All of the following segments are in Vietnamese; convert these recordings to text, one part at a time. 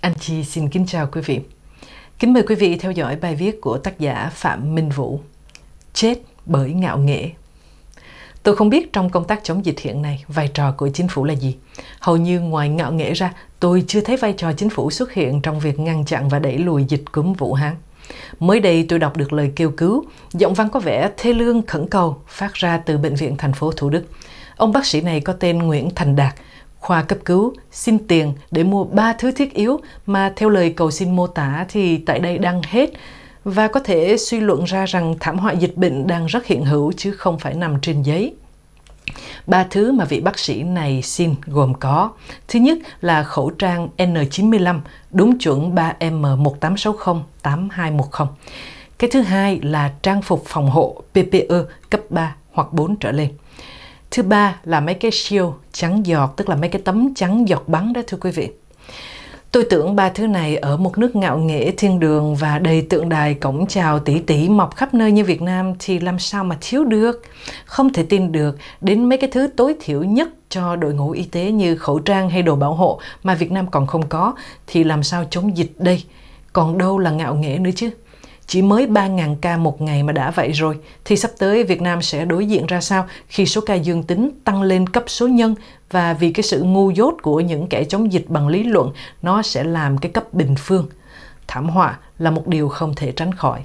Anh Chi xin kính chào quý vị. Kính mời quý vị theo dõi bài viết của tác giả Phạm Minh Vũ. Chết bởi ngạo nghễ. Tôi không biết trong công tác chống dịch hiện nay vai trò của chính phủ là gì. Hầu như ngoài ngạo nghễ ra, tôi chưa thấy vai trò chính phủ xuất hiện trong việc ngăn chặn và đẩy lùi dịch cúm Vũ Hán. Mới đây tôi đọc được lời kêu cứu, giọng văn có vẻ thê lương khẩn cầu phát ra từ Bệnh viện thành phố Thủ Đức. Ông bác sĩ này có tên Nguyễn Thành Đạt, khoa cấp cứu, xin tiền để mua ba thứ thiết yếu mà theo lời cầu xin mô tả thì tại đây đang hết và có thể suy luận ra rằng thảm họa dịch bệnh đang rất hiện hữu chứ không phải nằm trên giấy. Ba thứ mà vị bác sĩ này xin gồm có Thứ nhất là khẩu trang N95 đúng chuẩn 3M1860-8210 Cái thứ hai là trang phục phòng hộ PPE cấp 3 hoặc 4 trở lên Thứ ba là mấy cái shield trắng giọt, tức là mấy cái tấm trắng giọt bắn đó thưa quý vị. Tôi tưởng ba thứ này ở một nước ngạo nghễ thiên đường và đầy tượng đài cổng chào tỷ tỷ mọc khắp nơi như Việt Nam thì làm sao mà thiếu được. Không thể tin được đến mấy cái thứ tối thiểu nhất cho đội ngũ y tế như khẩu trang hay đồ bảo hộ mà Việt Nam còn không có thì làm sao chống dịch đây. Còn đâu là ngạo nghễ nữa chứ. Chỉ mới 3.000 ca một ngày mà đã vậy rồi, thì sắp tới Việt Nam sẽ đối diện ra sao khi số ca dương tính tăng lên cấp số nhân và vì cái sự ngu dốt của những kẻ chống dịch bằng lý luận nó sẽ làm cái cấp bình phương thảm họa là một điều không thể tránh khỏi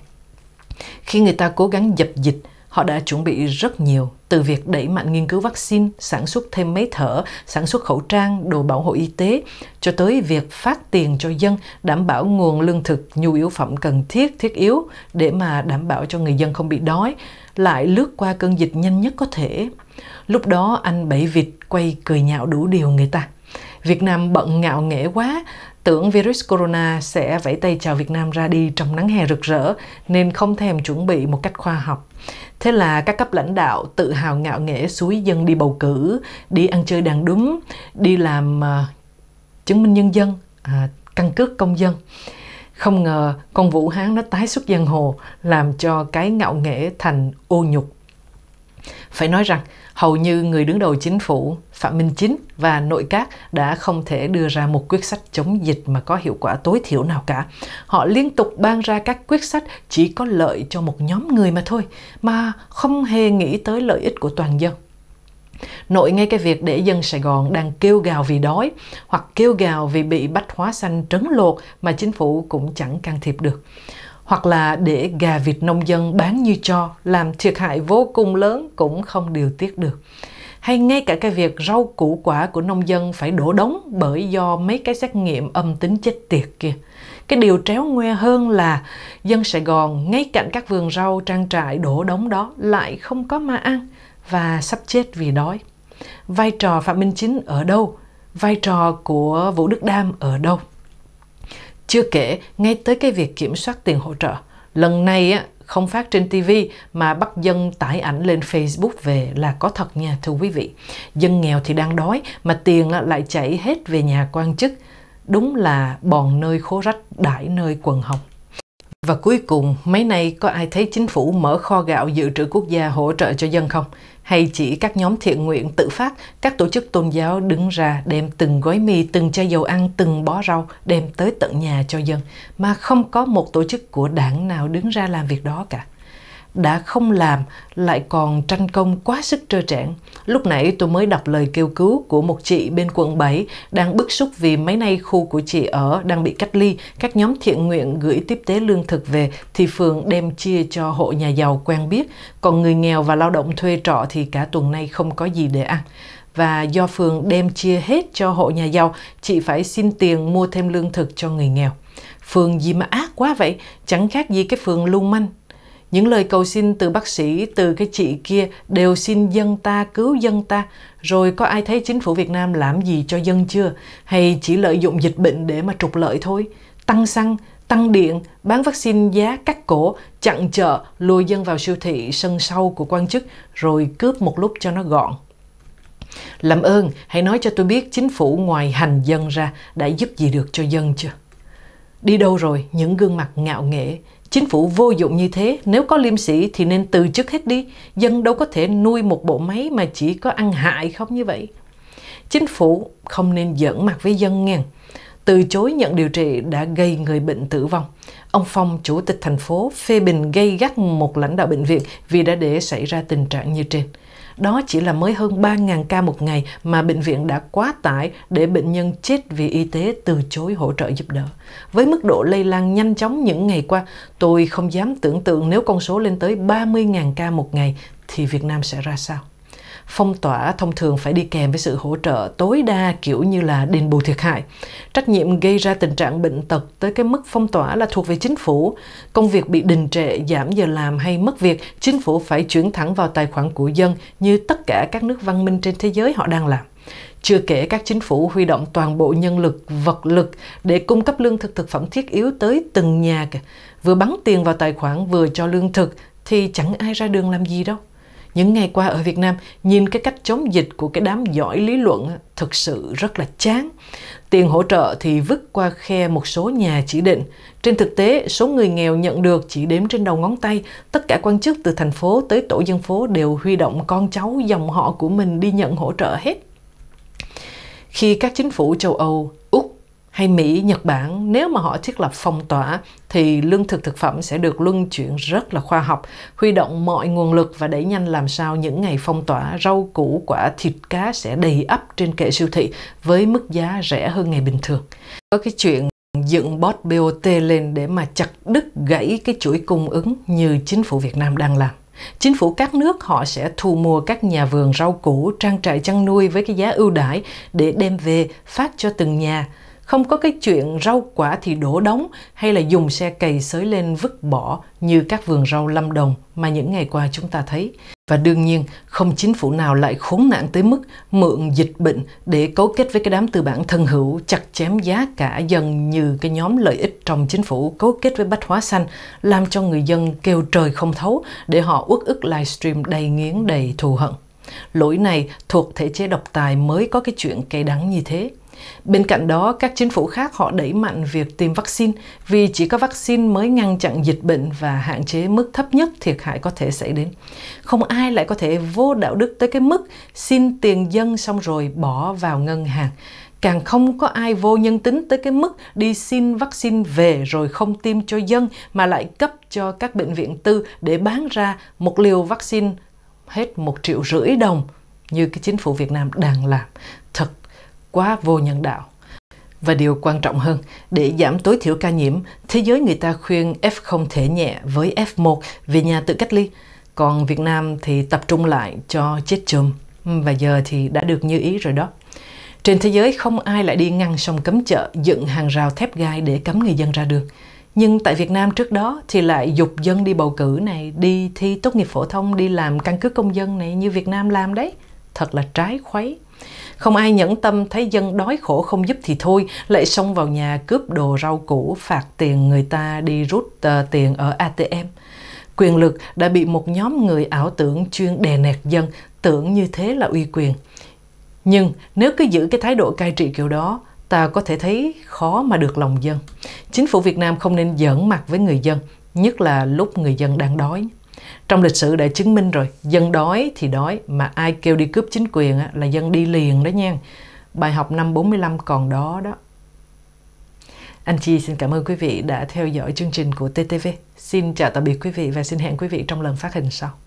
khi người ta cố gắng dập dịch họ đã chuẩn bị rất nhiều từ việc đẩy mạnh nghiên cứu vaccine sản xuất thêm máy thở sản xuất khẩu trang đồ bảo hộ y tế cho tới việc phát tiền cho dân đảm bảo nguồn lương thực nhu yếu phẩm cần thiết thiết yếu để mà đảm bảo cho người dân không bị đói lại lướt qua cơn dịch nhanh nhất có thể Lúc đó anh bảy vịt quay cười nhạo đủ điều người ta. Việt Nam bận ngạo nghễ quá, tưởng virus corona sẽ vẫy tay chào Việt Nam ra đi trong nắng hè rực rỡ nên không thèm chuẩn bị một cách khoa học. Thế là các cấp lãnh đạo tự hào ngạo nghễ suối dân đi bầu cử, đi ăn chơi đàn đúng, đi làm uh, chứng minh nhân dân, uh, căn cước công dân. Không ngờ con Vũ Hán nó tái xuất giang hồ làm cho cái ngạo nghễ thành ô nhục phải nói rằng, hầu như người đứng đầu chính phủ Phạm Minh Chính và nội các đã không thể đưa ra một quyết sách chống dịch mà có hiệu quả tối thiểu nào cả. Họ liên tục ban ra các quyết sách chỉ có lợi cho một nhóm người mà thôi, mà không hề nghĩ tới lợi ích của toàn dân. Nội ngay cái việc để dân Sài Gòn đang kêu gào vì đói hoặc kêu gào vì bị bách hóa xanh trấn lột mà chính phủ cũng chẳng can thiệp được hoặc là để gà vịt nông dân bán như cho làm thiệt hại vô cùng lớn cũng không điều tiết được hay ngay cả cái việc rau củ quả của nông dân phải đổ đống bởi do mấy cái xét nghiệm âm tính chết tiệt kia. Cái điều tréo ngoe hơn là dân Sài Gòn ngay cạnh các vườn rau trang trại đổ đống đó lại không có ma ăn và sắp chết vì đói. Vai trò Phạm Minh Chính ở đâu? Vai trò của Vũ Đức Đam ở đâu? Chưa kể, ngay tới cái việc kiểm soát tiền hỗ trợ. Lần này á, không phát trên TV mà bắt dân tải ảnh lên Facebook về là có thật nha thưa quý vị. Dân nghèo thì đang đói mà tiền lại chảy hết về nhà quan chức. Đúng là bòn nơi khố rách, đãi nơi quần hồng. Và cuối cùng, mấy nay có ai thấy chính phủ mở kho gạo dự trữ quốc gia hỗ trợ cho dân không? Hay chỉ các nhóm thiện nguyện tự phát, các tổ chức tôn giáo đứng ra đem từng gói mì, từng chai dầu ăn, từng bó rau đem tới tận nhà cho dân, mà không có một tổ chức của đảng nào đứng ra làm việc đó cả đã không làm lại còn tranh công quá sức trơ trẽn. Lúc nãy tôi mới đọc lời kêu cứu của một chị bên quận 7 đang bức xúc vì mấy nay khu của chị ở đang bị cách ly, các nhóm thiện nguyện gửi tiếp tế lương thực về thì phường đem chia cho hộ nhà giàu quen biết, còn người nghèo và lao động thuê trọ thì cả tuần nay không có gì để ăn và do phường đem chia hết cho hộ nhà giàu, chị phải xin tiền mua thêm lương thực cho người nghèo. Phường gì mà ác quá vậy, chẳng khác gì cái phường lưu manh, những lời cầu xin từ bác sĩ, từ cái chị kia đều xin dân ta, cứu dân ta. Rồi có ai thấy chính phủ Việt Nam làm gì cho dân chưa? Hay chỉ lợi dụng dịch bệnh để mà trục lợi thôi? Tăng xăng, tăng điện, bán vaccine giá cắt cổ, chặn chợ, lùa dân vào siêu thị sân sau của quan chức, rồi cướp một lúc cho nó gọn. Làm ơn, hãy nói cho tôi biết chính phủ ngoài hành dân ra đã giúp gì được cho dân chưa? Đi đâu rồi những gương mặt ngạo nghễ, Chính phủ vô dụng như thế, nếu có liêm sĩ thì nên từ chức hết đi. Dân đâu có thể nuôi một bộ máy mà chỉ có ăn hại không như vậy. Chính phủ không nên giỡn mặt với dân ngàn. Từ chối nhận điều trị đã gây người bệnh tử vong. Ông Phong, chủ tịch thành phố, phê bình gây gắt một lãnh đạo bệnh viện vì đã để xảy ra tình trạng như trên. Đó chỉ là mới hơn 3.000 ca một ngày mà bệnh viện đã quá tải để bệnh nhân chết vì y tế từ chối hỗ trợ giúp đỡ. Với mức độ lây lan nhanh chóng những ngày qua, tôi không dám tưởng tượng nếu con số lên tới 30.000 ca một ngày thì Việt Nam sẽ ra sao phong tỏa thông thường phải đi kèm với sự hỗ trợ tối đa kiểu như là đền bù thiệt hại. Trách nhiệm gây ra tình trạng bệnh tật tới cái mức phong tỏa là thuộc về chính phủ. Công việc bị đình trệ, giảm giờ làm hay mất việc, chính phủ phải chuyển thẳng vào tài khoản của dân như tất cả các nước văn minh trên thế giới họ đang làm chưa kể các chính phủ huy động toàn bộ nhân lực, vật lực để cung cấp lương thực thực phẩm thiết yếu tới từng nhà kìa. Vừa bắn tiền vào tài khoản vừa cho lương thực thì chẳng ai ra đường làm gì đâu những ngày qua ở Việt Nam nhìn cái cách chống dịch của cái đám giỏi lý luận thực sự rất là chán. Tiền hỗ trợ thì vứt qua khe một số nhà chỉ định. Trên thực tế, số người nghèo nhận được chỉ đếm trên đầu ngón tay. Tất cả quan chức từ thành phố tới tổ dân phố đều huy động con cháu, dòng họ của mình đi nhận hỗ trợ hết. Khi các chính phủ châu Âu hay Mỹ, Nhật Bản, nếu mà họ thiết lập phong tỏa thì lương thực thực phẩm sẽ được luân chuyển rất là khoa học, huy động mọi nguồn lực và đẩy nhanh làm sao những ngày phong tỏa rau củ quả thịt cá sẽ đầy ắp trên kệ siêu thị với mức giá rẻ hơn ngày bình thường. Có cái chuyện dựng bot BOT lên để mà chặt đứt gãy cái chuỗi cung ứng như chính phủ Việt Nam đang làm. Chính phủ các nước họ sẽ thu mua các nhà vườn rau củ, trang trại chăn nuôi với cái giá ưu đãi để đem về phát cho từng nhà không có cái chuyện rau quả thì đổ đóng hay là dùng xe cày xới lên vứt bỏ như các vườn rau Lâm Đồng mà những ngày qua chúng ta thấy. Và đương nhiên, không chính phủ nào lại khốn nạn tới mức mượn dịch bệnh để cấu kết với cái đám tư bản thân hữu chặt chém giá cả dân như cái nhóm lợi ích trong chính phủ cấu kết với bách hóa xanh làm cho người dân kêu trời không thấu để họ uất ức livestream đầy nghiến đầy thù hận. Lỗi này thuộc thể chế độc tài mới có cái chuyện cay đắng như thế. Bên cạnh đó, các chính phủ khác họ đẩy mạnh việc tìm vaccine vì chỉ có vaccine mới ngăn chặn dịch bệnh và hạn chế mức thấp nhất thiệt hại có thể xảy đến. Không ai lại có thể vô đạo đức tới cái mức xin tiền dân xong rồi bỏ vào ngân hàng. Càng không có ai vô nhân tính tới cái mức đi xin vaccine về rồi không tiêm cho dân mà lại cấp cho các bệnh viện tư để bán ra một liều vaccine hết một triệu rưỡi đồng như cái chính phủ Việt Nam đang làm quá vô nhân đạo. Và điều quan trọng hơn, để giảm tối thiểu ca nhiễm, thế giới người ta khuyên F0 thể nhẹ với F1 về nhà tự cách ly, còn Việt Nam thì tập trung lại cho chết chùm. Và giờ thì đã được như ý rồi đó. Trên thế giới không ai lại đi ngăn sông cấm chợ, dựng hàng rào thép gai để cấm người dân ra đường. Nhưng tại Việt Nam trước đó thì lại dục dân đi bầu cử này, đi thi tốt nghiệp phổ thông, đi làm căn cước công dân này như Việt Nam làm đấy. Thật là trái khuấy. Không ai nhẫn tâm thấy dân đói khổ không giúp thì thôi, lại xông vào nhà cướp đồ rau củ, phạt tiền người ta đi rút uh, tiền ở ATM. Quyền lực đã bị một nhóm người ảo tưởng chuyên đè nẹt dân, tưởng như thế là uy quyền. Nhưng nếu cứ giữ cái thái độ cai trị kiểu đó, ta có thể thấy khó mà được lòng dân. Chính phủ Việt Nam không nên giỡn mặt với người dân, nhất là lúc người dân đang đói trong lịch sử đã chứng minh rồi dân đói thì đói mà ai kêu đi cướp chính quyền á, là dân đi liền đó nha bài học năm 45 còn đó đó anh chị xin cảm ơn quý vị đã theo dõi chương trình của TTV. Xin chào tạm biệt quý vị và xin hẹn quý vị trong lần phát hình sau.